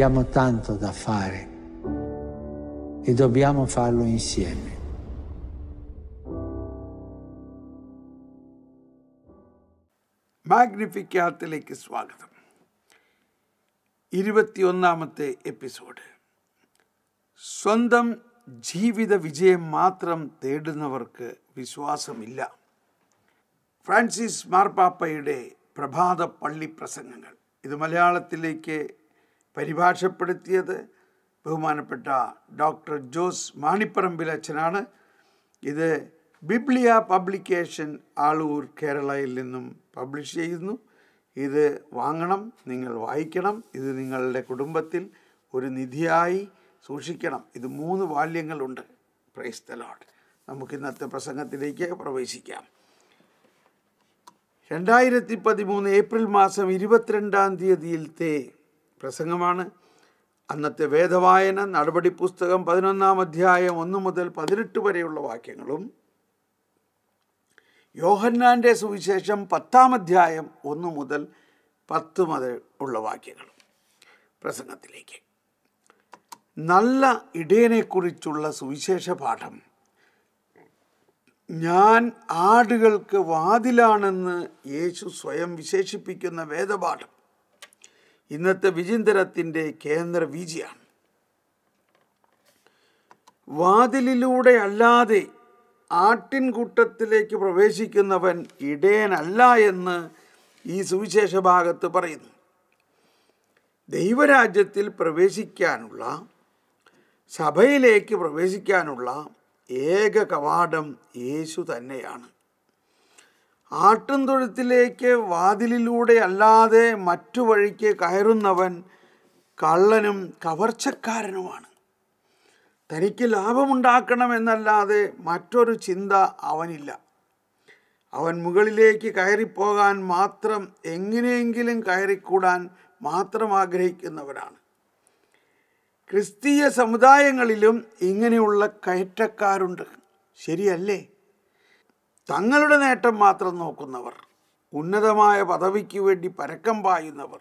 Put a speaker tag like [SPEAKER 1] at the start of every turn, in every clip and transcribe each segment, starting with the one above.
[SPEAKER 1] Abbiamo tanto da fare e dobbiamo farlo insieme. മാഗ്നിഫിക്കാത്തിലേക്ക് സ്വാഗതം ഇരുപത്തിയൊന്നാമത്തെ episode സ്വന്തം ജീവിത വിജയം മാത്രം തേടുന്നവർക്ക് വിശ്വാസമില്ല ഫ്രാൻസിസ് മാർപ്പാപ്പയുടെ പ്രഭാത പള്ളി പ്രസംഗങ്ങൾ ഇത് മലയാളത്തിലേക്ക് പരിഭാഷപ്പെടുത്തിയത് ബഹുമാനപ്പെട്ട ഡോക്ടർ ജോസ് മാണിപ്പറമ്പിൽ അച്ഛനാണ് ഇത് ബിബ്ലിയ പബ്ലിക്കേഷൻ ആളൂർ കേരളയിൽ നിന്നും പബ്ലിഷ് ചെയ്യുന്നു ഇത് വാങ്ങണം നിങ്ങൾ വായിക്കണം ഇത് നിങ്ങളുടെ കുടുംബത്തിൽ ഒരു നിധിയായി സൂക്ഷിക്കണം ഇത് മൂന്ന് ബാല്യങ്ങളുണ്ട് പ്രൈസ് ദ ലോഡ് നമുക്ക് ഇന്നത്തെ പ്രസംഗത്തിലേക്ക് പ്രവേശിക്കാം രണ്ടായിരത്തി പതിമൂന്ന് ഏപ്രിൽ മാസം ഇരുപത്തിരണ്ടാം തീയതിയിലത്തെ പ്രസംഗമാണ് അന്നത്തെ വേദവായന നടപടി പുസ്തകം പതിനൊന്നാം അധ്യായം ഒന്ന് മുതൽ പതിനെട്ട് വരെയുള്ള വാക്യങ്ങളും യോഹന്നാൻ്റെ സുവിശേഷം പത്താം അധ്യായം ഒന്ന് മുതൽ പത്ത് മുതൽ ഉള്ള വാക്യങ്ങളും പ്രസംഗത്തിലേക്ക് നല്ല ഇടയനെക്കുറിച്ചുള്ള സുവിശേഷ പാഠം ഞാൻ ആടുകൾക്ക് വാതിലാണെന്ന് യേശു സ്വയം വിശേഷിപ്പിക്കുന്ന വേദപാഠം ഇന്നത്തെ വിചിന്തരത്തിൻ്റെ കേന്ദ്ര വീജിയാണ് വാതിലിലൂടെ അല്ലാതെ ആട്ടിൻകൂട്ടത്തിലേക്ക് പ്രവേശിക്കുന്നവൻ ഇടയനല്ല എന്ന് ഈ സുവിശേഷ ഭാഗത്ത് പറയുന്നു ദൈവരാജ്യത്തിൽ പ്രവേശിക്കാനുള്ള സഭയിലേക്ക് പ്രവേശിക്കാനുള്ള ഏക കവാടം യേശു തന്നെയാണ് ആട്ടുംതൊഴുത്തിലേക്ക് വാതിലിലൂടെ അല്ലാതെ മറ്റു വഴിക്ക് കയറുന്നവൻ കള്ളനും കവർച്ചക്കാരനുമാണ് തനിക്ക് ലാഭമുണ്ടാക്കണമെന്നല്ലാതെ മറ്റൊരു ചിന്ത അവനില്ല അവൻ മുകളിലേക്ക് കയറിപ്പോകാൻ മാത്രം എങ്ങനെയെങ്കിലും കയറിക്കൂടാൻ മാത്രം ആഗ്രഹിക്കുന്നവരാണ് ക്രിസ്തീയ സമുദായങ്ങളിലും ഇങ്ങനെയുള്ള കയറ്റക്കാരുണ്ട് ശരിയല്ലേ തങ്ങളുടെ നേട്ടം മാത്രം നോക്കുന്നവർ ഉന്നതമായ പദവിക്ക് വേണ്ടി പരക്കം പായുന്നവർ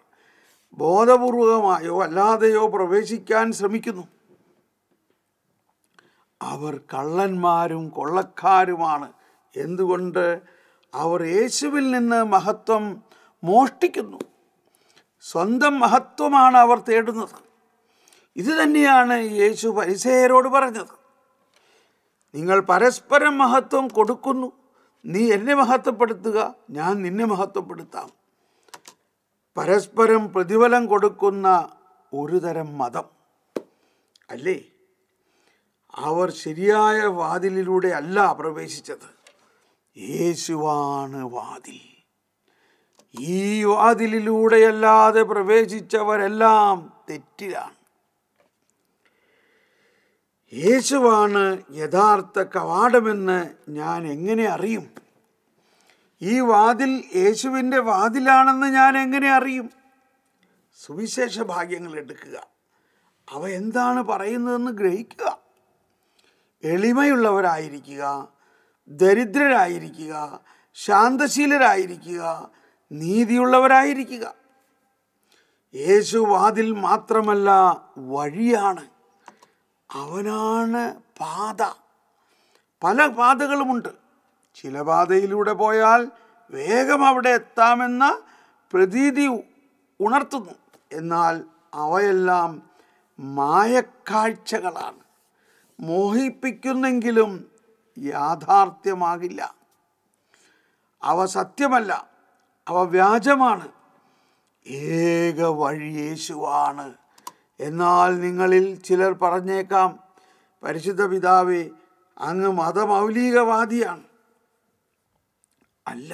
[SPEAKER 1] ബോധപൂർവകമായോ അല്ലാതെയോ പ്രവേശിക്കാൻ ശ്രമിക്കുന്നു അവർ കള്ളന്മാരും കൊള്ളക്കാരുമാണ് എന്തുകൊണ്ട് അവർ യേശുവിൽ നിന്ന് മഹത്വം മോഷ്ടിക്കുന്നു സ്വന്തം മഹത്വമാണ് അവർ തേടുന്നത് ഇത് തന്നെയാണ് യേശു പരിസയരോട് പറഞ്ഞത് നിങ്ങൾ പരസ്പരം മഹത്വം കൊടുക്കുന്നു നീ എന്നെ മഹത്വപ്പെടുത്തുക ഞാൻ നിന്നെ മഹത്വപ്പെടുത്താം പരസ്പരം പ്രതിഫലം കൊടുക്കുന്ന ഒരു തരം മതം അല്ലേ അവർ ശരിയായ വാതിലിലൂടെ അല്ല പ്രവേശിച്ചത് യേശുവാണ് വാതിൽ ഈ വാതിലിലൂടെയല്ലാതെ പ്രവേശിച്ചവരെല്ലാം തെറ്റിലാണ് യേശുവാണ് യഥാർത്ഥ കവാടമെന്ന് ഞാൻ എങ്ങനെ അറിയും ഈ വാതിൽ യേശുവിൻ്റെ വാതിലാണെന്ന് ഞാൻ എങ്ങനെ അറിയും സുവിശേഷ ഭാഗ്യങ്ങൾ എടുക്കുക അവ എന്താണ് പറയുന്നതെന്ന് ഗ്രഹിക്കുക എളിമയുള്ളവരായിരിക്കുക ദരിദ്രരായിരിക്കുക ശാന്തശീലരായിരിക്കുക നീതിയുള്ളവരായിരിക്കുക യേശു വാതിൽ മാത്രമല്ല വഴിയാണ് അവനാണ് പാത പല പാതകളുമുണ്ട് ചില പാതയിലൂടെ പോയാൽ വേഗം അവിടെ എത്താമെന്ന പ്രതീതി ഉണർത്തുന്നു എന്നാൽ അവയെല്ലാം മായക്കാഴ്ചകളാണ് മോഹിപ്പിക്കുന്നെങ്കിലും യാഥാർത്ഥ്യമാകില്ല അവ സത്യമല്ല അവ വ്യാജമാണ് ഏക വഴി യേശുവാണ് എന്നാൽ നിങ്ങളിൽ ചിലർ പറഞ്ഞേക്കാം പരിശുദ്ധ പിതാവേ അങ്ങ് മതമൗലികവാദിയാണ് അല്ല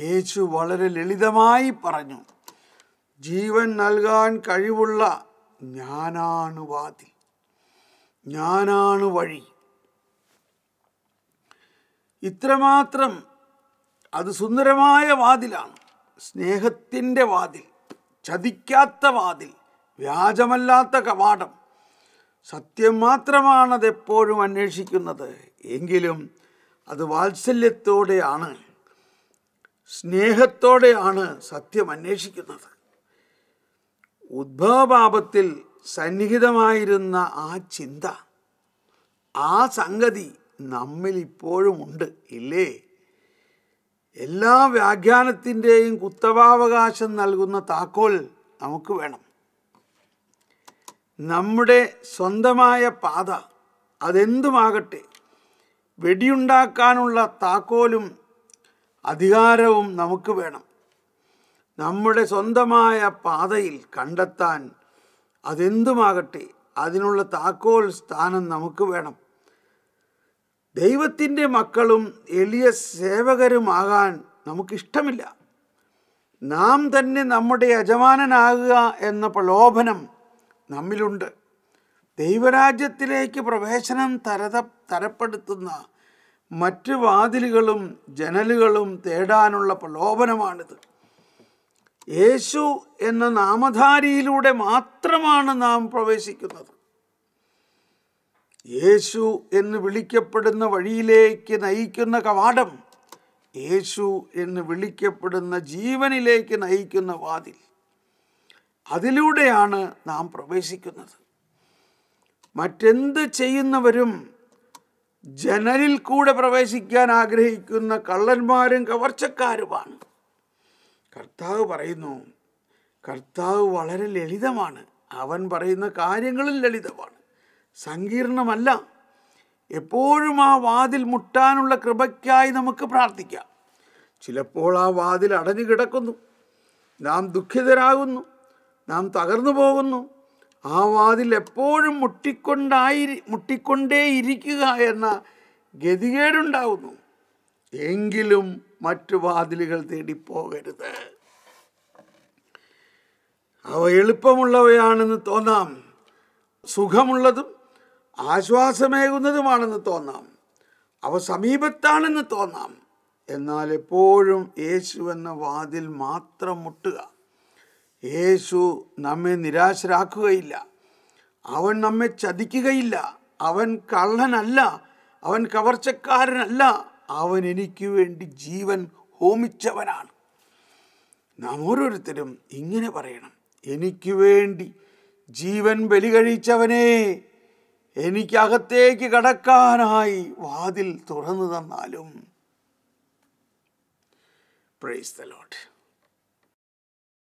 [SPEAKER 1] യേശു വളരെ ലളിതമായി പറഞ്ഞു ജീവൻ നൽകാൻ കഴിവുള്ള ഞാനാണ് വാതിൽ ഞാനാണ് വഴി ഇത്രമാത്രം അത് സുന്ദരമായ വാതിലാണ് സ്നേഹത്തിൻ്റെ വാതിൽ ചതിക്കാത്ത വാതിൽ വ്യാജമല്ലാത്ത കവാടം സത്യം മാത്രമാണത് എപ്പോഴും അന്വേഷിക്കുന്നത് എങ്കിലും അത് വാത്സല്യത്തോടെയാണ് സ്നേഹത്തോടെയാണ് സത്യം അന്വേഷിക്കുന്നത് ഉദ്ഭവപാപത്തിൽ സന്നിഹിതമായിരുന്ന ആ ചിന്ത ആ സംഗതി നമ്മിൽ ഇപ്പോഴും ഉണ്ട് ഇല്ലേ എല്ലാ വ്യാഖ്യാനത്തിൻ്റെയും കുത്തവാവകാശം നൽകുന്ന താക്കോൽ നമുക്ക് വേണം നമ്മുടെ സ്വന്തമായ പാത അതെന്തുമാകട്ടെ വെടിയുണ്ടാക്കാനുള്ള താക്കോലും അധികാരവും നമുക്ക് വേണം നമ്മുടെ സ്വന്തമായ പാതയിൽ കണ്ടെത്താൻ അതെന്തുമാകട്ടെ അതിനുള്ള താക്കോൽ സ്ഥാനം നമുക്ക് വേണം ദൈവത്തിൻ്റെ മക്കളും എളിയ സേവകരുമാകാൻ നമുക്കിഷ്ടമില്ല നാം തന്നെ നമ്മുടെ യജമാനനാകുക എന്ന പ്രലോഭനം നമ്മിലുണ്ട് ദൈവരാജ്യത്തിലേക്ക് പ്രവേശനം തരത തരപ്പെടുത്തുന്ന മറ്റ് വാതിലുകളും ജനലുകളും തേടാനുള്ള പ്രലോഭനമാണിത് യേശു എന്ന നാമധാരിയിലൂടെ മാത്രമാണ് നാം പ്രവേശിക്കുന്നത് യേശു എന്ന് വിളിക്കപ്പെടുന്ന വഴിയിലേക്ക് നയിക്കുന്ന കവാടം യേശു എന്ന് വിളിക്കപ്പെടുന്ന ജീവനിലേക്ക് നയിക്കുന്ന വാതിൽ അതിലൂടെയാണ് നാം പ്രവേശിക്കുന്നത് മറ്റെന്ത് ചെയ്യുന്നവരും ജനലിൽ കൂടെ പ്രവേശിക്കാൻ ആഗ്രഹിക്കുന്ന കള്ളന്മാരും കവർച്ചക്കാരുമാണ് കർത്താവ് പറയുന്നു കർത്താവ് വളരെ ലളിതമാണ് അവൻ പറയുന്ന കാര്യങ്ങളിൽ ലളിതമാണ് സങ്കീർണമല്ല എപ്പോഴും ആ വാതിൽ മുട്ടാനുള്ള കൃപയ്ക്കായി നമുക്ക് പ്രാർത്ഥിക്കാം ചിലപ്പോൾ ആ വാതിൽ അടഞ്ഞു കിടക്കുന്നു നാം ദുഃഖിതരാകുന്നു നാം തകർന്നു പോകുന്നു ആ വാതിൽ എപ്പോഴും മുട്ടിക്കൊണ്ടായി ഇരിക്കുക എന്ന ഗതികേടുണ്ടാവുന്നു എങ്കിലും മറ്റു വാതിലുകൾ തേടിപ്പോകരുത് അവ എളുപ്പമുള്ളവയാണെന്ന് തോന്നാം സുഖമുള്ളതും ആശ്വാസമേകുന്നതുമാണെന്ന് തോന്നാം അവ സമീപത്താണെന്ന് തോന്നാം എന്നാൽ എപ്പോഴും യേശു എന്ന വാതിൽ മാത്രം മുട്ടുക യേശു നമ്മെ നിരാശരാക്കുകയില്ല അവൻ നമ്മെ ചതിക്കുകയില്ല അവൻ കള്ളനല്ല അവൻ കവർച്ചക്കാരനല്ല അവൻ എനിക്ക് വേണ്ടി ജീവൻ ഹോമിച്ചവനാണ് നാം ഓരോരുത്തരും ഇങ്ങനെ പറയണം എനിക്ക് വേണ്ടി ജീവൻ ബലി കഴിച്ചവനെ എനിക്കകത്തേക്ക് കടക്കാനായി വാതിൽ തുറന്നു തന്നാലും പ്രൈസ് ദ ലോട്ട്